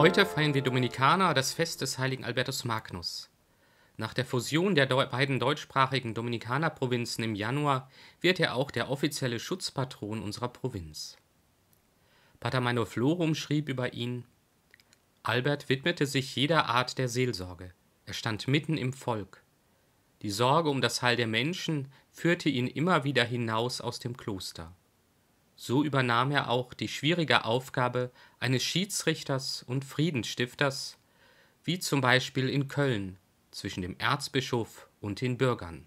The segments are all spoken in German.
Heute feiern wir Dominikaner das Fest des heiligen Albertus Magnus. Nach der Fusion der beiden deutschsprachigen Dominikanerprovinzen im Januar wird er auch der offizielle Schutzpatron unserer Provinz. Pater Manuel Florum schrieb über ihn: Albert widmete sich jeder Art der Seelsorge. Er stand mitten im Volk. Die Sorge um das Heil der Menschen führte ihn immer wieder hinaus aus dem Kloster. So übernahm er auch die schwierige Aufgabe eines Schiedsrichters und Friedensstifters, wie zum Beispiel in Köln zwischen dem Erzbischof und den Bürgern,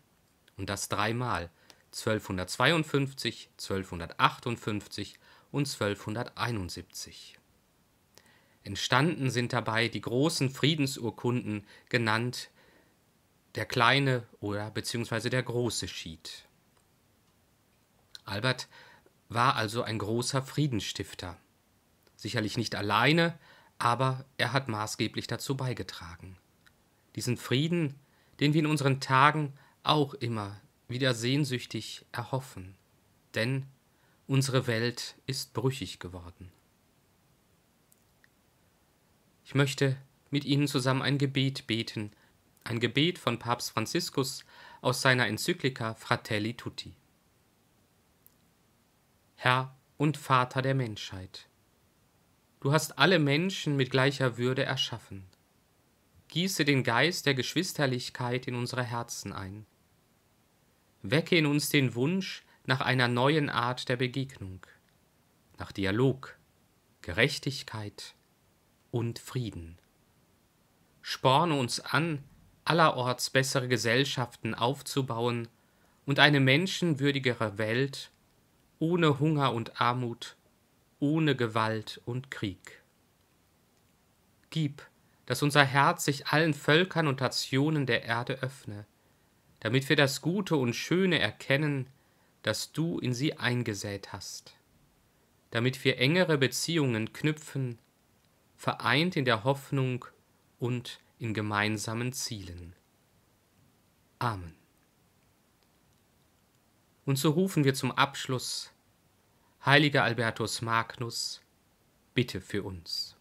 und das dreimal 1252, 1258 und 1271. Entstanden sind dabei die großen Friedensurkunden, genannt der kleine oder beziehungsweise der große Schied. Albert war also ein großer Friedensstifter. Sicherlich nicht alleine, aber er hat maßgeblich dazu beigetragen. Diesen Frieden, den wir in unseren Tagen auch immer wieder sehnsüchtig erhoffen, denn unsere Welt ist brüchig geworden. Ich möchte mit Ihnen zusammen ein Gebet beten, ein Gebet von Papst Franziskus aus seiner Enzyklika Fratelli Tutti. Herr und Vater der Menschheit. Du hast alle Menschen mit gleicher Würde erschaffen. Gieße den Geist der Geschwisterlichkeit in unsere Herzen ein. Wecke in uns den Wunsch nach einer neuen Art der Begegnung, nach Dialog, Gerechtigkeit und Frieden. Sporne uns an, allerorts bessere Gesellschaften aufzubauen und eine menschenwürdigere Welt ohne Hunger und Armut, ohne Gewalt und Krieg. Gib, dass unser Herz sich allen Völkern und Nationen der Erde öffne, damit wir das Gute und Schöne erkennen, das du in sie eingesät hast, damit wir engere Beziehungen knüpfen, vereint in der Hoffnung und in gemeinsamen Zielen. Amen. Und so rufen wir zum Abschluss, heiliger Albertus Magnus, bitte für uns.